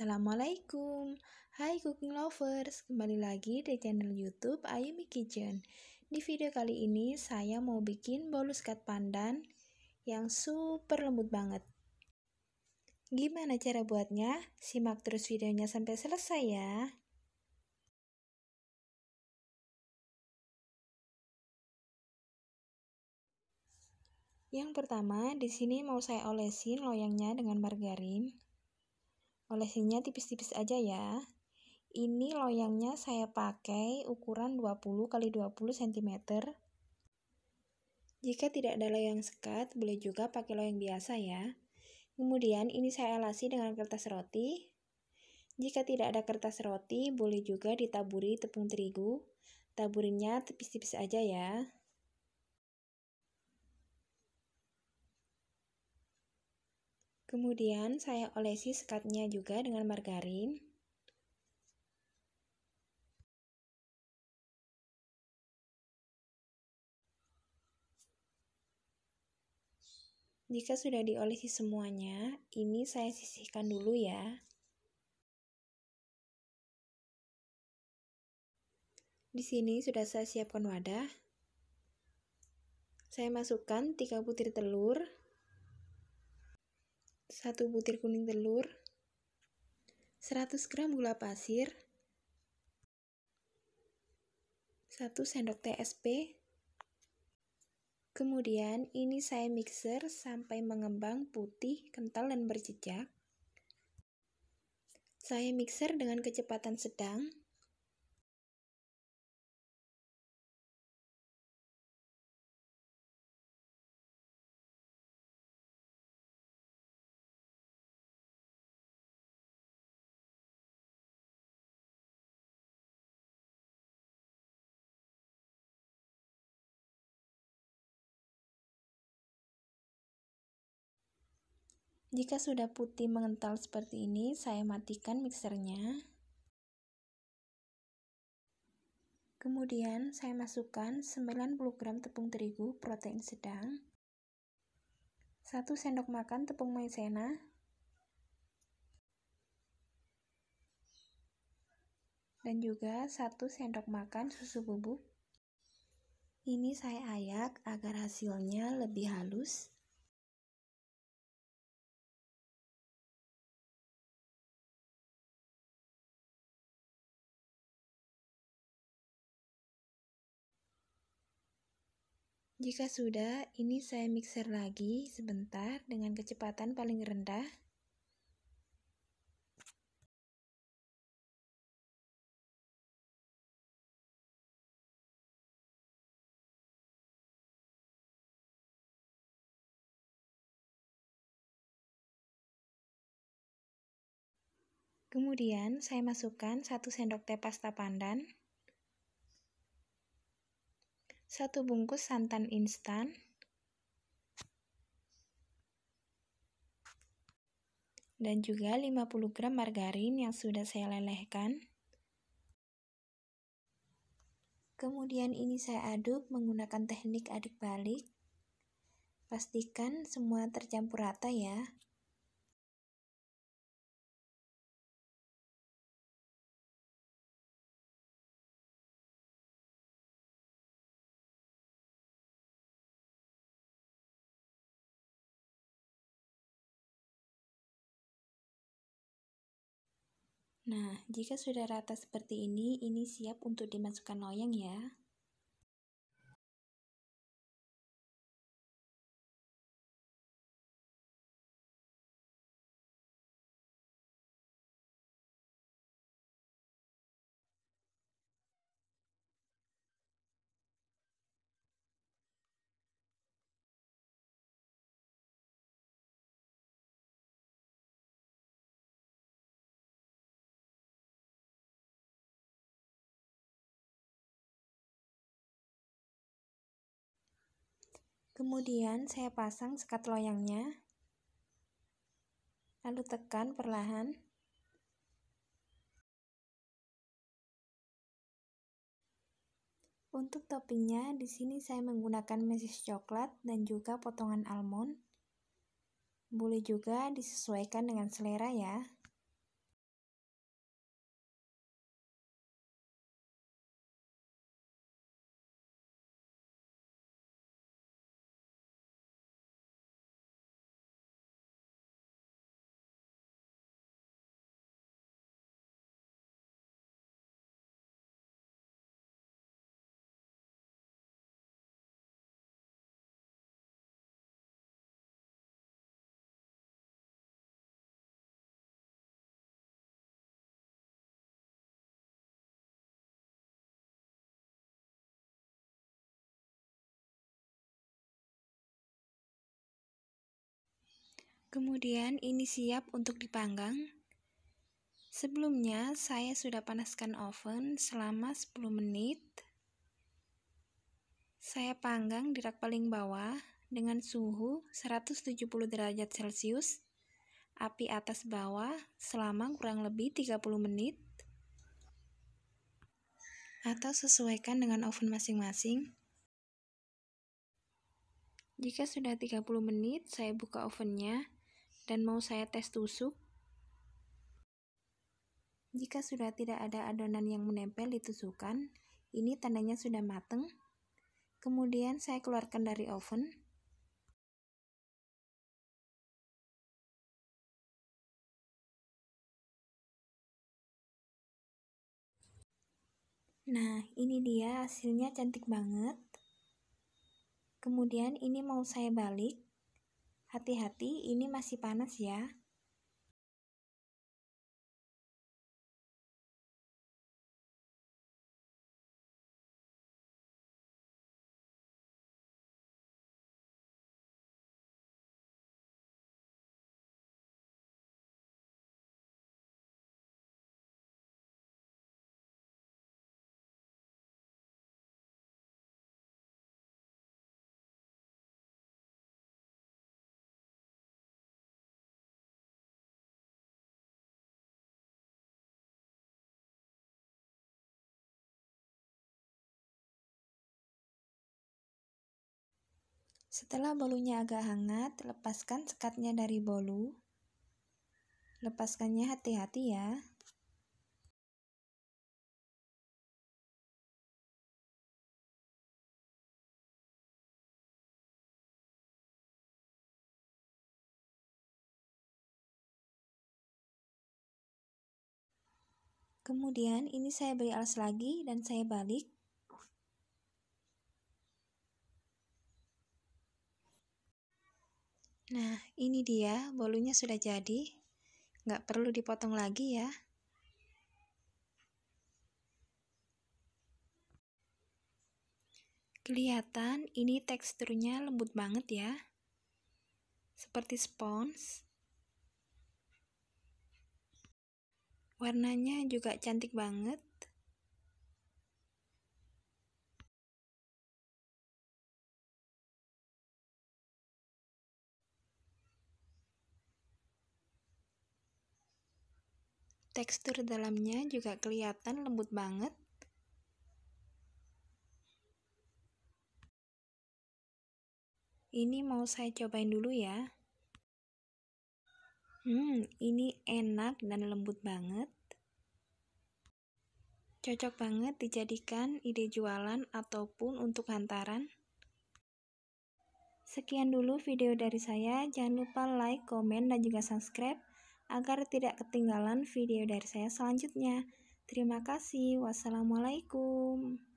Assalamualaikum Hai cooking lovers Kembali lagi di channel youtube Ayumi Kitchen Di video kali ini saya mau bikin bolu skat pandan Yang super lembut banget Gimana cara buatnya? Simak terus videonya sampai selesai ya Yang pertama, di sini mau saya olesin loyangnya dengan margarin. Olesinya tipis-tipis aja ya. Ini loyangnya saya pakai ukuran 20 x 20 cm. Jika tidak ada loyang sekat, boleh juga pakai loyang biasa ya. Kemudian ini saya alasi dengan kertas roti. Jika tidak ada kertas roti, boleh juga ditaburi tepung terigu. Taburinnya tipis-tipis aja ya. Kemudian saya olesi sekatnya juga dengan margarin. Jika sudah diolesi semuanya, ini saya sisihkan dulu ya. Di sini sudah saya siapkan wadah. Saya masukkan 3 butir telur. 1 butir kuning telur, 100 gram gula pasir, 1 sendok TSP. Kemudian ini saya mixer sampai mengembang putih, kental dan berjejak. Saya mixer dengan kecepatan sedang Jika sudah putih mengental seperti ini, saya matikan mixernya. Kemudian saya masukkan 90 gram tepung terigu protein sedang, 1 sendok makan tepung maizena, dan juga 1 sendok makan susu bubuk. Ini saya ayak agar hasilnya lebih halus. Jika sudah, ini saya mixer lagi sebentar dengan kecepatan paling rendah. Kemudian saya masukkan 1 sendok teh pasta pandan 1 bungkus santan instan, dan juga 50 gram margarin yang sudah saya lelehkan. Kemudian ini saya aduk menggunakan teknik aduk balik. Pastikan semua tercampur rata ya. Nah, jika sudah rata seperti ini, ini siap untuk dimasukkan loyang ya. Kemudian saya pasang sekat loyangnya. Lalu tekan perlahan. Untuk toppingnya, di sini saya menggunakan meses coklat dan juga potongan almond. Boleh juga disesuaikan dengan selera ya. Kemudian ini siap untuk dipanggang. Sebelumnya saya sudah panaskan oven selama 10 menit. Saya panggang di rak paling bawah dengan suhu 170 derajat Celcius, api atas bawah selama kurang lebih 30 menit. Atau sesuaikan dengan oven masing-masing. Jika sudah 30 menit, saya buka ovennya dan mau saya tes tusuk? Jika sudah tidak ada adonan yang menempel di tusukan, ini tandanya sudah mateng. Kemudian saya keluarkan dari oven. Nah, ini dia hasilnya cantik banget. Kemudian ini mau saya balik. Hati-hati, ini masih panas ya. Setelah bolunya agak hangat, lepaskan sekatnya dari bolu. Lepaskannya hati-hati ya. Kemudian ini saya beri alas lagi dan saya balik Nah, ini dia, bolunya sudah jadi. Nggak perlu dipotong lagi ya. Kelihatan ini teksturnya lembut banget ya. Seperti spons. Warnanya juga cantik banget. Tekstur dalamnya juga kelihatan lembut banget. Ini mau saya cobain dulu ya. Hmm, ini enak dan lembut banget. Cocok banget dijadikan ide jualan ataupun untuk hantaran. Sekian dulu video dari saya. Jangan lupa like, komen, dan juga subscribe agar tidak ketinggalan video dari saya selanjutnya. Terima kasih. Wassalamualaikum.